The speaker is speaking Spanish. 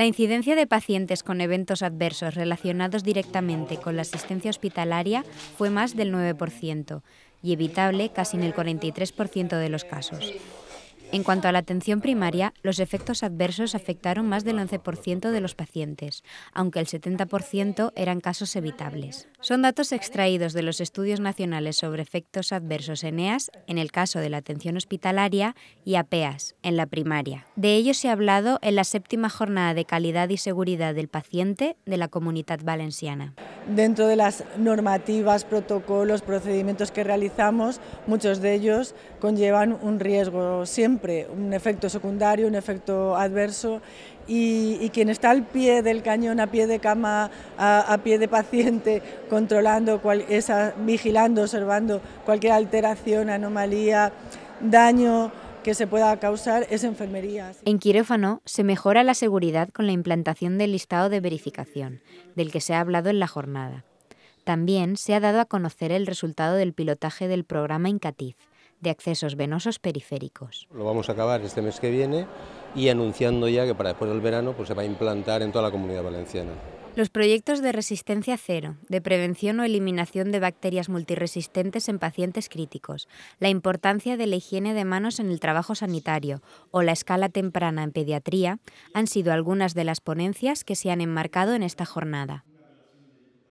La incidencia de pacientes con eventos adversos relacionados directamente con la asistencia hospitalaria fue más del 9% y evitable casi en el 43% de los casos. En cuanto a la atención primaria, los efectos adversos afectaron más del 11% de los pacientes, aunque el 70% eran casos evitables. Son datos extraídos de los estudios nacionales sobre efectos adversos ENEAS en el caso de la atención hospitalaria y APEAS en la primaria. De ello se ha hablado en la séptima jornada de calidad y seguridad del paciente de la Comunidad Valenciana dentro de las normativas, protocolos, procedimientos que realizamos, muchos de ellos conllevan un riesgo siempre, un efecto secundario, un efecto adverso y, quien está al pie del cañón, a pie de cama, a, pie de paciente, controlando, vigilando, observando cualquier alteración, anomalía, daño, que se pueda causar es enfermería. En quirófano se mejora la seguridad con la implantación del listado de verificación, del que se ha hablado en la jornada. También se ha dado a conocer el resultado del pilotaje del programa INCATIF, de accesos venosos periféricos. Lo vamos a acabar este mes que viene y anunciando ya que para después del verano pues, se va a implantar en toda la comunidad valenciana. Los proyectos de resistencia cero, de prevención o eliminación de bacterias multiresistentes en pacientes críticos, la importancia de la higiene de manos en el trabajo sanitario o la escala temprana en pediatría han sido algunas de las ponencias que se han enmarcado en esta jornada.